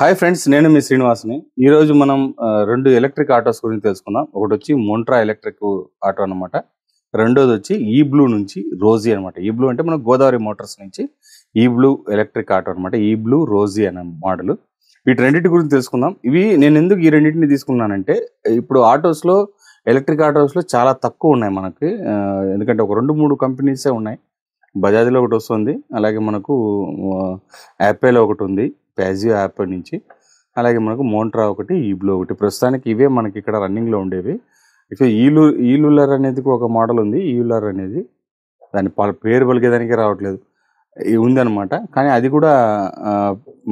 hi friends నేను మీ శ్రీనివాస్ని ఈరోజు మనం రెండు ఎలక్ట్రిక్ ఆటోస్ గురించి తెలుసుకుందాం ఒకటి వచ్చి మోంట్రా ఎలక్ట్రిక్ ఆటో అనమాట రెండోది వచ్చి ఈ బ్లూ నుంచి రోజీ అనమాట ఈ బ్లూ అంటే మన గోదావరి మోటార్స్ నుంచి ఈ బ్లూ ఎలక్ట్రిక్ ఆటో అనమాట ఈ బ్లూ రోజీ అనే మోడల్ వీటి రెండింటి గురించి తెలుసుకుందాం ఇవి నేను ఎందుకు ఈ రెండింటిని తీసుకున్నానంటే ఇప్పుడు ఆటోస్లో ఎలక్ట్రిక్ ఆటోస్లో చాలా తక్కువ ఉన్నాయి మనకి ఎందుకంటే ఒక రెండు మూడు కంపెనీసే ఉన్నాయి బజాజ్లో ఒకటి వస్తుంది అలాగే మనకు యాపేలో ఒకటి ఉంది ప్యాజియో యాప్ నుంచి అలాగే మనకు మోంట్రా ఒకటి ఈబ్లో ఒకటి ప్రస్తుతానికి ఇవే మనకి ఇక్కడ రన్నింగ్లో ఉండేవి ఇక ఈలు ఈలులర్ అనేది ఒక మోడల్ ఉంది ఈలులర్ అనేది దాని పేరు పలికేదానికి రావట్లేదు ఉందనమాట కానీ అది కూడా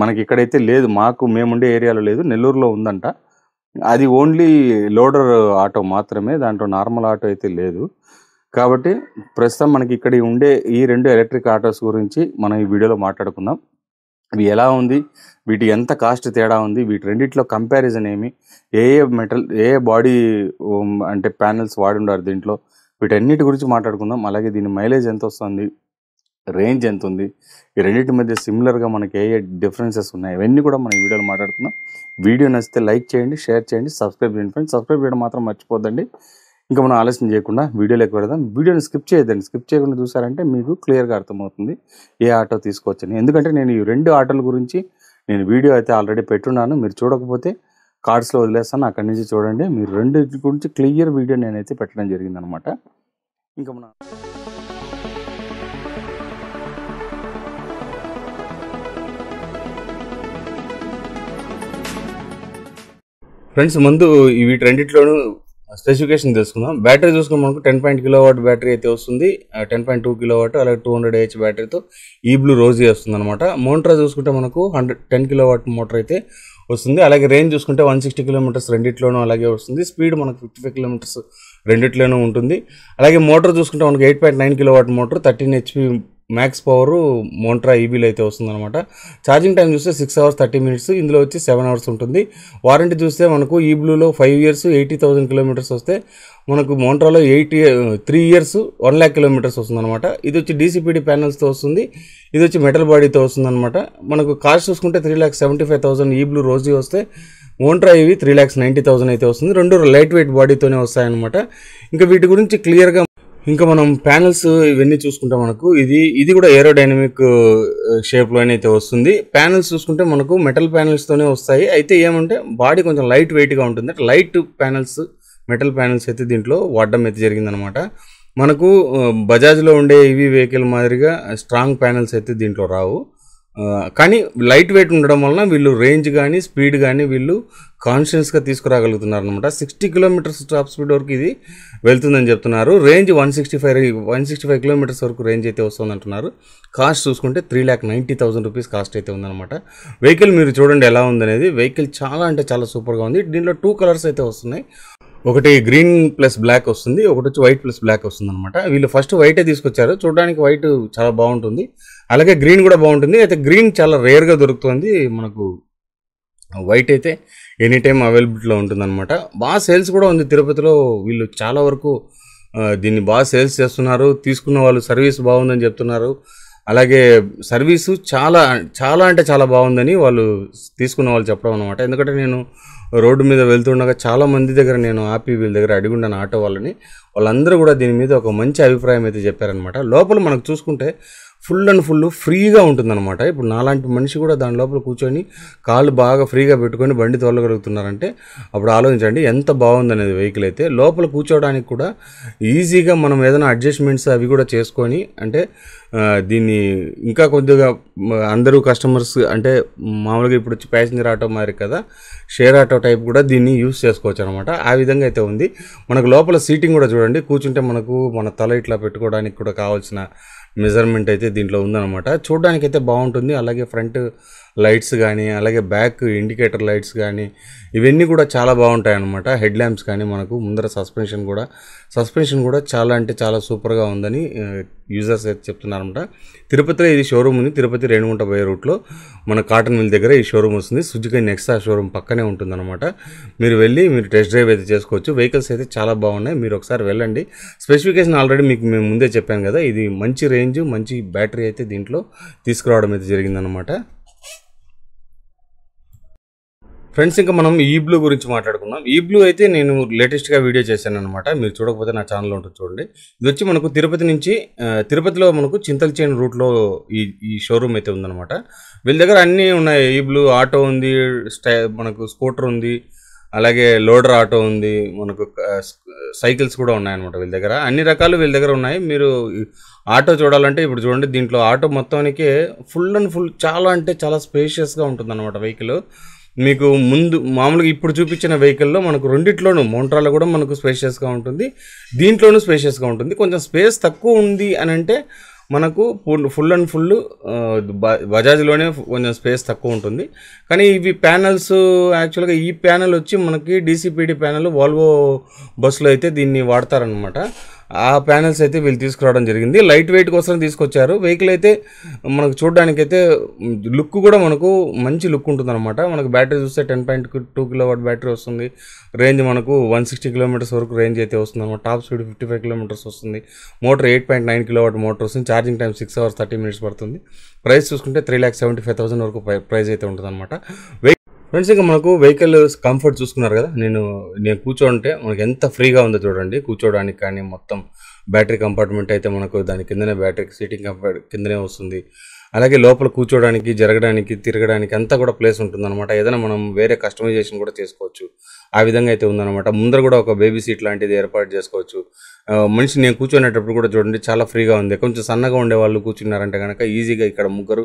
మనకి ఇక్కడైతే లేదు మాకు మేముండే ఏరియాలో లేదు నెల్లూరులో ఉందంట అది ఓన్లీ లోడర్ ఆటో మాత్రమే దాంట్లో నార్మల్ ఆటో అయితే లేదు కాబట్టి ప్రస్తుతం మనకి ఇక్కడ ఉండే ఈ రెండు ఎలక్ట్రిక్ ఆటోస్ గురించి మనం ఈ వీడియోలో మాట్లాడుకుందాం ఇవి ఎలా ఉంది వీటి ఎంత కాస్ట్ తేడా ఉంది వీటి రెండిట్లో కంపారిజన్ ఏమి ఏ ఏ మెటల్ ఏ బాడీ అంటే ప్యానల్స్ వాడి ఉండారు దీంట్లో వీటన్నిటి గురించి మాట్లాడుకుందాం అలాగే దీని మైలేజ్ ఎంత వస్తుంది రేంజ్ ఎంత ఉంది ఈ రెండింటి మధ్య సిమిలర్గా మనకి ఏ ఏ డిఫరెన్సెస్ ఉన్నాయి ఇవన్నీ కూడా మనం వీడియోలో మాట్లాడుకుందాం వీడియో నచ్చితే లైక్ చేయండి షేర్ చేయండి సబ్స్క్రైబ్ చేయండి ఫ్రెండ్స్ సబ్స్క్రైబ్ చేయడం మాత్రం మర్చిపోద్దండి ఇంకా మనం ఆలస్యం చేయకుండా వీడియోలోకి వెళదాం వీడియోని స్కిప్ చేయదండి స్కిప్ చేయకుండా చూసారంటే మీకు క్లియర్గా అర్థమవుతుంది ఏ ఆటో తీసుకోవచ్చని ఎందుకంటే నేను ఈ రెండు ఆటోల గురించి నేను వీడియో అయితే ఆల్రెడీ పెట్టున్నాను మీరు చూడకపోతే కార్డ్స్లో వదిలేస్తాను అక్కడి నుంచి చూడండి మీరు రెండు గురించి క్లియర్ వీడియో నేనైతే పెట్టడం జరిగిందనమాట ఇంకా మన ఫ్రెండ్స్ ముందు వీటి రెండింటిలోనూ స్పెసిఫికేషన్ తెలుసుకుందాం బ్యాటరీ చూసుకున్న మనకు ten point kilowatt battery అయితే వస్తుంది ten point two kilowatt అలాగే టూ హండ్రెడ్ హెచ్ బ్యాటరీతో ఈ బ్లూ రోజీ వస్తుంది అనమాట మోటార్ చూసుకుంటే మనకు hundred ten kilowatt motor అయితే వస్తుంది అలాగే రేంజ్ చూసుకుంటే వన్ సిక్స్టీ కిలోమీటర్స్ రెండిట్లోనూ అలాగే వస్తుంది స్పీడ్ మనకు ఫిఫ్టీ ఫైవ్ కిలోమీటర్స్ రెండిట్లోనూ ఉంటుంది అలాగే మోటార్ చూసుకుంటే మనకు eight point nine kilowatt motor thirteen HP max power Montra ఈబీలో అయితే వస్తుందన్నమాట ఛార్జింగ్ టైం చూస్తే సిక్స్ అవర్స్ థర్టీ మినిట్స్ ఇందులో వచ్చి సెవెన్ అవర్స్ ఉంటుంది వారంటీ చూస్తే మనకు ఈ బ్లూలో five years eighty thousand kilometres వస్తే మనకు మోంట్రాలో eight three years one lakh kilometres వస్తుందన్నమాట ఇది వచ్చి డీసీపీడి ప్యానల్స్తో వస్తుంది ఇది వచ్చి మెటల్ బాడీతో వస్తుందన్నమాట మనకు కాస్ట్ చూసుకుంటే three lakh seventy five thousand ఈ రోజు వస్తే మోంట్రా ఇవి త్రీ ల్యాక్స్ నైంటీ థౌసండ్ అయితే వస్తుంది రెండు లైట్ వెయిట్ బాడీతోనే వస్తాయన్నమాట ఇంకా వీటి గురించి క్లియర్గా ఇంకా మనం ప్యానల్స్ ఇవన్నీ చూసుకుంటే మనకు ఇది ఇది కూడా ఏరోడైనమిక్ షేప్లోనే అయితే వస్తుంది ప్యానల్స్ చూసుకుంటే మనకు మెటల్ ప్యానల్స్తోనే వస్తాయి అయితే ఏమంటే బాడీ కొంచెం లైట్ వెయిట్గా ఉంటుంది అంటే లైట్ ప్యానల్స్ మెటల్ ప్యానల్స్ అయితే దీంట్లో వాడడం అయితే జరిగిందనమాట మనకు బజాజ్లో ఉండే ఇవి e వెహికల్ మాదిరిగా స్ట్రాంగ్ ప్యానల్స్ అయితే దీంట్లో రావు కానీ లైట్ వెయిట్ ఉండడం వలన వీళ్ళు రేంజ్ కానీ స్పీడ్ కానీ వీళ్ళు కాన్షియస్గా తీసుకురాగలుగుతున్నారు అనమాట సిక్స్టీ కిలోమీటర్స్ టాప్ స్పీడ్ వరకు ఇది వెళ్తుందని చెప్తున్నారు range one sixty five one sixty five kilometres వరకు రేంజ్ అయితే వస్తుందంటున్నారు కాస్ట్ చూసుకుంటే three lakh ninety thousand rupees cost అయితే ఉందన్నమాట వెహికల్ మీరు చూడండి ఎలా ఉందనేది వెహికల్ చాలా అంటే చాలా సూపర్గా ఉంది దీంట్లో టూ కలర్స్ అయితే వస్తున్నాయి ఒకటి గ్రీన్ ప్లస్ బ్లాక్ వస్తుంది ఒకటి వచ్చి వైట్ ప్లస్ బ్లాక్ వస్తుంది అనమాట వీళ్ళు ఫస్ట్ వైటే తీసుకొచ్చారు చూడడానికి వైట్ చాలా బాగుంటుంది అలాగే గ్రీన్ కూడా బాగుంటుంది అయితే గ్రీన్ చాలా రేర్గా దొరుకుతుంది మనకు వైట్ అయితే ఎనీ టైం అవైలబిలిటీలో ఉంటుందన్నమాట బాగా సేల్స్ కూడా ఉంది తిరుపతిలో వీళ్ళు చాలా వరకు దీన్ని బాగా సేల్స్ చేస్తున్నారు తీసుకున్న వాళ్ళు సర్వీస్ బాగుందని చెప్తున్నారు అలాగే సర్వీసు చాలా చాలా అంటే చాలా బాగుందని వాళ్ళు తీసుకున్న వాళ్ళు చెప్పడం అనమాట ఎందుకంటే నేను రోడ్డు మీద వెళ్తుండగా చాలా మంది దగ్గర నేను ఆపి వీళ్ళ దగ్గర అడిగుండాను ఆటో వాళ్ళని వాళ్ళందరూ కూడా దీని మీద ఒక మంచి అభిప్రాయం అయితే చెప్పారనమాట లోపల మనకు చూసుకుంటే ఫుల్ అండ్ ఫుల్ ఫ్రీగా ఉంటుందన్నమాట ఇప్పుడు నాలాంటి మనిషి కూడా దాని లోపల కూర్చొని కాళ్ళు బాగా ఫ్రీగా పెట్టుకొని బండి తోలగలుగుతున్నారంటే అప్పుడు ఆలోచించండి ఎంత బాగుందనేది వెహికల్ అయితే లోపల కూర్చోవడానికి కూడా ఈజీగా మనం ఏదైనా అడ్జస్ట్మెంట్స్ అవి కూడా చేసుకొని అంటే దీన్ని ఇంకా కొద్దిగా అందరూ కస్టమర్స్ అంటే మామూలుగా ఇప్పుడు వచ్చి ప్యాసింజర్ ఆటో మారి కదా షేర్ ఆటో టైప్ కూడా దీన్ని యూస్ చేసుకోవచ్చు అనమాట ఆ విధంగా అయితే ఉంది మనకు లోపల సీటింగ్ కూడా చూడండి కూర్చుంటే మనకు మన తల ఇట్లా పెట్టుకోవడానికి కూడా కావాల్సిన మెజర్మెంట్ అయితే దీంట్లో ఉందన్నమాట చూడడానికి అయితే బాగుంటుంది అలాగే ఫ్రంట్ లైట్స్ కానీ అలాగే బ్యాక్ ఇండికేటర్ లైట్స్ కానీ ఇవన్నీ కూడా చాలా బాగుంటాయి అన్నమాట హెడ్ ల్యాంప్స్ కానీ మనకు ముందర సస్పెన్షన్ కూడా సస్పెన్షన్ కూడా చాలా అంటే చాలా సూపర్గా ఉందని యూజర్స్ అయితే చెప్తున్నారనమాట తిరుపతిలో ఇది షోరూమ్ ఉంది తిరుపతి రేణుగుంట పోయే రూట్లో మన కాటన్ మిల్ దగ్గర ఈ షోరూమ్ వస్తుంది సుజుకి నెక్సా షోరూమ్ పక్కనే ఉంటుందన్నమాట మీరు వెళ్ళి మీరు టెస్ట్ డ్రైవ్ అయితే చేసుకోవచ్చు వెహికల్స్ అయితే చాలా బాగున్నాయి మీరు ఒకసారి వెళ్ళండి స్పెసిఫికేషన్ ఆల్రెడీ మీకు మేము ముందే చెప్పాను కదా ఇది మంచి రేంజ్ మంచి బ్యాటరీ అయితే దీంట్లో తీసుకురావడం అయితే జరిగిందనమాట ఫ్రెండ్స్ ఇంకా మనం ఈ బ్లూ గురించి మాట్లాడుకుందాం ఈ బ్లూ అయితే నేను లేటెస్ట్గా వీడియో చేశాను అనమాట మీరు చూడకపోతే నా ఛానల్ ఉంటుంది చూడండి ఇది వచ్చి మనకు తిరుపతి నుంచి తిరుపతిలో మనకు చింతలచేని రూట్లో ఈ ఈ షోరూమ్ అయితే ఉందన్నమాట వీళ్ళ దగ్గర అన్నీ ఉన్నాయి ఈ బ్లూ ఆటో ఉంది స్టై మనకు స్కూటర్ ఉంది అలాగే లోడర్ ఆటో ఉంది మనకు సైకిల్స్ కూడా ఉన్నాయన్నమాట వీళ్ళ దగ్గర అన్ని రకాలు వీళ్ళ దగ్గర ఉన్నాయి మీరు ఆటో చూడాలంటే ఇప్పుడు చూడండి దీంట్లో ఆటో మొత్తానికి ఫుల్ అండ్ ఫుల్ చాలా అంటే చాలా స్పేషియస్గా అనమాట వెహికల్ మీకు ముందు మామూలుగా ఇప్పుడు చూపించిన వెహికల్లో మనకు రెండిట్లోనూ మోంట్రాలో కూడా మనకు స్పేషియస్గా ఉంటుంది దీంట్లోనూ స్పేషియస్గా ఉంటుంది కొంచెం స్పేస్ తక్కువ ఉంది అని అంటే మనకు ఫుల్ అండ్ ఫుల్ బజాజ్లోనే కొంచెం స్పేస్ తక్కువ ఉంటుంది కానీ ఇవి ప్యానల్స్ యాక్చువల్గా ఈ ప్యానల్ వచ్చి మనకి డీసీపీడీ ప్యానల్ వాల్వో బస్సులో అయితే దీన్ని వాడతారనమాట ఆ ప్యానెల్స్ అయితే వీళ్ళు తీసుకురావడం జరిగింది లైట్ వెయిట్ కోసం తీసుకొచ్చారు వెహికల్ అయితే మనకు అయితే లుక్ కూడా మనకు మంచి లుక్ ఉంటుందన్నమాట మనకు బ్యాటరీ చూస్తే ten point two kilowatt battery వస్తుంది రేంజ్ మనకు వన్ సిక్స్టీ కిలోమీటర్స్ వరకు రేంజ్ అయితే వస్తుంది అనమాట top speed fifty five kilometres వస్తుంది motor eight point nine watt motor వస్తుంది charging time six hours thirty minutes పడుతుంది ప్రైస్ చూసుకుంటే three lakh seventy five thousand వరకు ప్రైస్ అయితే ఉంటుందన్నమాట ఫ్రెండ్స్ ఇంకా మనకు వెహికల్ కంఫర్ట్ చూసుకున్నారు కదా నేను నేను కూర్చోంటే మనకు ఎంత ఫ్రీగా ఉందో చూడండి కూర్చోడానికి కానీ మొత్తం బ్యాటరీ కంపార్ట్మెంట్ అయితే మనకు దాని కిందనే బ్యాటరీ సీటింగ్ కంపార్ట్ కిందనే వస్తుంది అలాగే లోపల కూర్చోడానికి జరగడానికి తిరగడానికి అంతా కూడా ప్లేస్ ఉంటుందన్నమాట ఏదైనా మనం వేరే కస్టమైజేషన్ కూడా చేసుకోవచ్చు ఆ విధంగా అయితే ఉందన్నమాట ముందర కూడా ఒక బేబీ సీట్ లాంటిది ఏర్పాటు చేసుకోవచ్చు మనిషి నేను కూర్చునేటప్పుడు కూడా చూడండి చాలా ఫ్రీగా ఉంది కొంచెం సన్నగా ఉండే వాళ్ళు కూర్చున్నారంటే కనుక ఈజీగా ఇక్కడ ముగ్గురు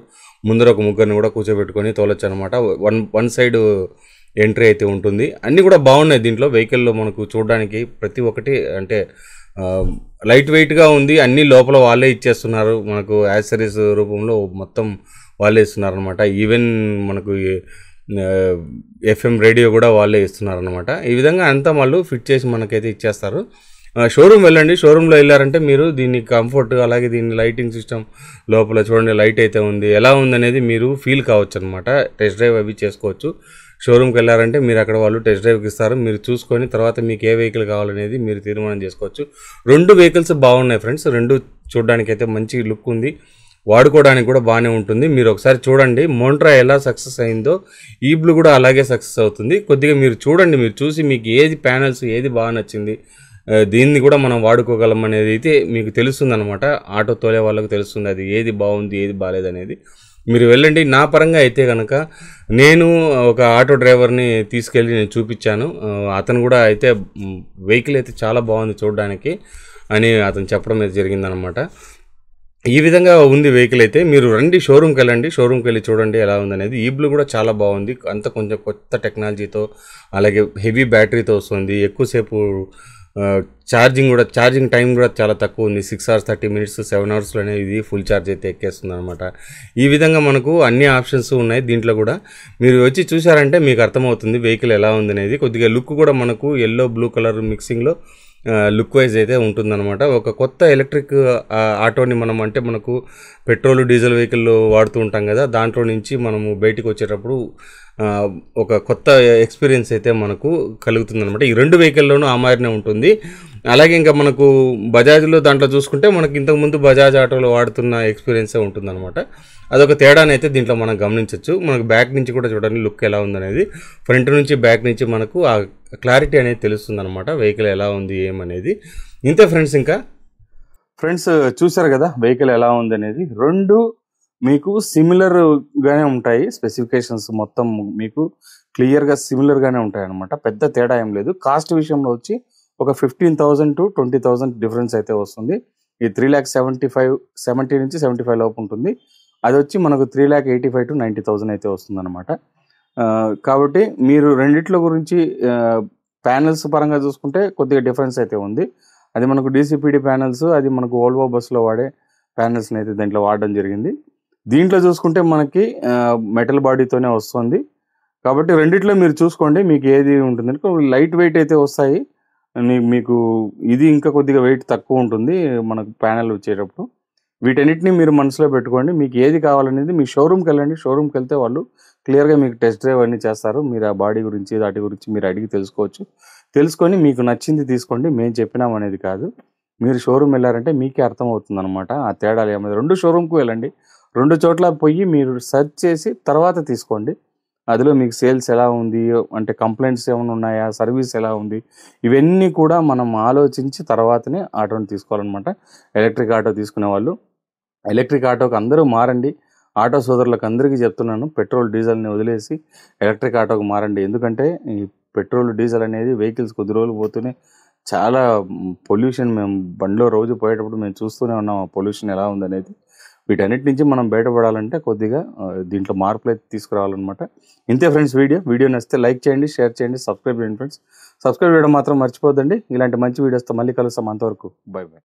ముందర ఒక ముగ్గురిని కూడా కూర్చోబెట్టుకొని తోలొచ్చు అనమాట వన్ వన్ సైడ్ ఎంట్రీ అయితే ఉంటుంది అన్నీ కూడా బాగున్నాయి దీంట్లో వెహికల్లో మనకు చూడడానికి ప్రతి ఒక్కటి అంటే లైట్ వెయిట్గా ఉంది అన్నీ లోపల వాళ్ళే ఇచ్చేస్తున్నారు మనకు యాక్సరీస్ రూపంలో మొత్తం వాళ్ళే ఇస్తున్నారు అనమాట ఈవెన్ మనకు ఎఫ్ఎం రేడియో కూడా వాళ్ళే ఇస్తున్నారనమాట ఈ విధంగా అంతా వాళ్ళు ఫిట్ చేసి మనకైతే ఇచ్చేస్తారు షోరూమ్ వెళ్ళండి షోరూంలో వెళ్ళారంటే మీరు దీన్ని కంఫర్ట్ అలాగే దీన్ని లైటింగ్ సిస్టమ్ లోపల చూడండి లైట్ అయితే ఉంది ఎలా ఉందనేది మీరు ఫీల్ కావచ్చు అనమాట టెస్ట్ డ్రైవ్ అవి చేసుకోవచ్చు షోరూమ్కి వెళ్ళారంటే మీరు అక్కడ వాళ్ళు టెస్ట్ డ్రైవ్కి ఇస్తారు మీరు చూసుకొని తర్వాత మీకు ఏ వెహికల్ కావాలనేది మీరు తీర్మానం చేసుకోవచ్చు రెండు వెహికల్స్ బాగున్నాయి ఫ్రెండ్స్ రెండు అయితే మంచి లుక్ ఉంది వాడుకోవడానికి కూడా బాగానే ఉంటుంది మీరు ఒకసారి చూడండి మోంట్రా ఎలా సక్సెస్ అయిందో ఈ బ్లూ కూడా అలాగే సక్సెస్ అవుతుంది కొద్దిగా మీరు చూడండి మీరు చూసి మీకు ఏది ప్యానల్స్ ఏది బాగా నచ్చింది దీన్ని కూడా మనం వాడుకోగలం అనేది అయితే మీకు తెలుస్తుంది అనమాట ఆటో తోలే వాళ్ళకు తెలుస్తుంది అది ఏది బాగుంది ఏది బాగాలేదనేది మీరు వెళ్ళండి నా పరంగా అయితే కనుక నేను ఒక ఆటో డ్రైవర్ని తీసుకెళ్ళి నేను చూపించాను అతను కూడా అయితే వెహికల్ అయితే చాలా బాగుంది చూడడానికి అని అతను చెప్పడం అయితే జరిగిందనమాట ఈ విధంగా ఉంది వెహికల్ అయితే మీరు రండి షోరూమ్కి వెళ్ళండి షోరూమ్కి వెళ్ళి చూడండి ఎలా ఉందనేది ఈ బ్లూ కూడా చాలా బాగుంది అంత కొంచెం కొత్త టెక్నాలజీతో అలాగే హెవీ బ్యాటరీతో వస్తుంది ఎక్కువసేపు ఛార్జింగ్ కూడా ఛార్జింగ్ టైం కూడా చాలా తక్కువ ఉంది six hours thirty minutes seven అవర్స్లోనే ఇది ఫుల్ ఛార్జ్ అయితే ఎక్కేస్తుంది అనమాట ఈ విధంగా మనకు అన్ని ఆప్షన్స్ ఉన్నాయి దీంట్లో కూడా మీరు వచ్చి చూసారంటే మీకు అర్థమవుతుంది వెహికల్ ఎలా ఉంది అనేది కొద్దిగా లుక్ కూడా మనకు ఎల్లో బ్లూ కలర్ మిక్సింగ్లో లుక్ వైజ్ అయితే ఉంటుందన్నమాట ఒక కొత్త ఎలక్ట్రిక్ ఆటోని మనం అంటే మనకు పెట్రోల్ డీజిల్ వెహికల్ వాడుతూ ఉంటాం కదా దాంట్లో నుంచి మనము బయటకు వచ్చేటప్పుడు ఒక కొత్త ఎక్స్పీరియన్స్ అయితే మనకు కలుగుతుంది అనమాట ఈ రెండు వెహికల్లోనూ ఆ ఉంటుంది అలాగే ఇంకా మనకు బజాజ్లో దాంట్లో చూసుకుంటే మనకి ఇంతకుముందు బజాజ్ ఆటోలో వాడుతున్న ఎక్స్పీరియన్సే ఉంటుందన్నమాట అదొక తేడానైతే దీంట్లో మనం గమనించవచ్చు మనకు బ్యాక్ నుంచి కూడా చూడండి లుక్ ఎలా ఉందనేది ఫ్రంట్ నుంచి బ్యాక్ నుంచి మనకు ఆ క్లారిటీ అనేది తెలుస్తుందన్నమాట వెహికల్ ఎలా ఉంది ఏమనేది ఇంతే ఫ్రెండ్స్ ఇంకా ఫ్రెండ్స్ చూసారు కదా వెహికల్ ఎలా ఉంది అనేది రెండు మీకు సిమిలర్గానే ఉంటాయి స్పెసిఫికేషన్స్ మొత్తం మీకు క్లియర్గా సిమిలర్గానే ఉంటాయి అనమాట పెద్ద తేడా ఏం లేదు కాస్ట్ విషయంలో వచ్చి ఒక fifteen thousand to twenty thousand difference అయితే వస్తుంది ఈ three lakh seventy five seventy నుంచి సెవెంటీ ఫైవ్ లోపు ఉంటుంది అది వచ్చి మనకు three lakh eighty five to ninety thousand అయితే వస్తుందన్నమాట కాబట్టి మీరు రెండిట్ల గురించి ప్యానల్స్ పరంగా చూసుకుంటే కొద్దిగా డిఫరెన్స్ అయితే ఉంది అది మనకు డీసీపీడీ ప్యానల్స్ అది మనకు ఓల్వో బస్సులో వాడే ప్యానల్స్ని అయితే దాంట్లో వాడడం జరిగింది దీంట్లో చూసుకుంటే మనకి మెటల్ బాడీతోనే వస్తుంది కాబట్టి రెండిట్లో మీరు చూసుకోండి మీకు ఏది ఉంటుంది లైట్ వెయిట్ అయితే వస్తాయి మీకు ఇది ఇంకా కొద్దిగా వెయిట్ తక్కువ ఉంటుంది మనకు ప్యానెల్ వచ్చేటప్పుడు వీటన్నిటిని మీరు మనసులో పెట్టుకోండి మీకు ఏది కావాలనేది మీ షోరూమ్కి వెళ్ళండి షోరూమ్కి వెళ్తే వాళ్ళు క్లియర్గా మీకు టెస్ట్ డ్రైవ్ అన్నీ చేస్తారు మీరు ఆ బాడీ గురించి వాటి గురించి మీరు అడిగి తెలుసుకోవచ్చు తెలుసుకొని మీకు నచ్చింది తీసుకోండి మేము చెప్పినాం అనేది కాదు మీరు షోరూమ్ వెళ్ళారంటే మీకే అర్థమవుతుంది అనమాట ఆ తేడాలు ఏమైనా రెండు షోరూమ్కు వెళ్ళండి రెండు చోట్ల పోయి మీరు సెర్చ్ చేసి తర్వాత తీసుకోండి అదిలో మీకు సేల్స్ ఎలా ఉంది అంటే కంప్లైంట్స్ ఏమైనా ఉన్నాయా సర్వీస్ ఎలా ఉంది ఇవన్నీ కూడా మనం ఆలోచించి తర్వాతనే ఆటోని తీసుకోవాలన్నమాట ఎలక్ట్రిక్ ఆటో తీసుకునే వాళ్ళు ఎలక్ట్రిక్ ఆటోకి అందరూ మారండి ఆటో సోదరులకు అందరికీ చెప్తున్నాను పెట్రోల్ డీజిల్ని వదిలేసి ఎలక్ట్రిక్ ఆటోకి మారండి ఎందుకంటే ఈ పెట్రోల్ డీజిల్ అనేది వెహికల్స్ కొద్ది రోజులు పోతూనే చాలా పొల్యూషన్ మేము బండిలో రోజు పోయేటప్పుడు మేము చూస్తూనే ఉన్నాం ఆ పొల్యూషన్ ఎలా ఉందనేది వీటన్నిటి నుంచి మనం బయటపడాలంటే కొద్దిగా దీంట్లో మార్పులు అయితే తీసుకురావాలన్నమాట ఇంతే ఫ్రెండ్స్ వీడియో వీడియో నచ్చితే లైక్ చేయండి షేర్ చేయండి సబ్స్క్రైబ్ చేయండి ఫ్రెండ్స్ సబ్స్క్రైబ్ చేయడం మాత్రం మర్చిపోద్దండి ఇలాంటి మంచి వీడియోస్తో మళ్ళీ కలుస్తాం అంతవరకు బై బాయ్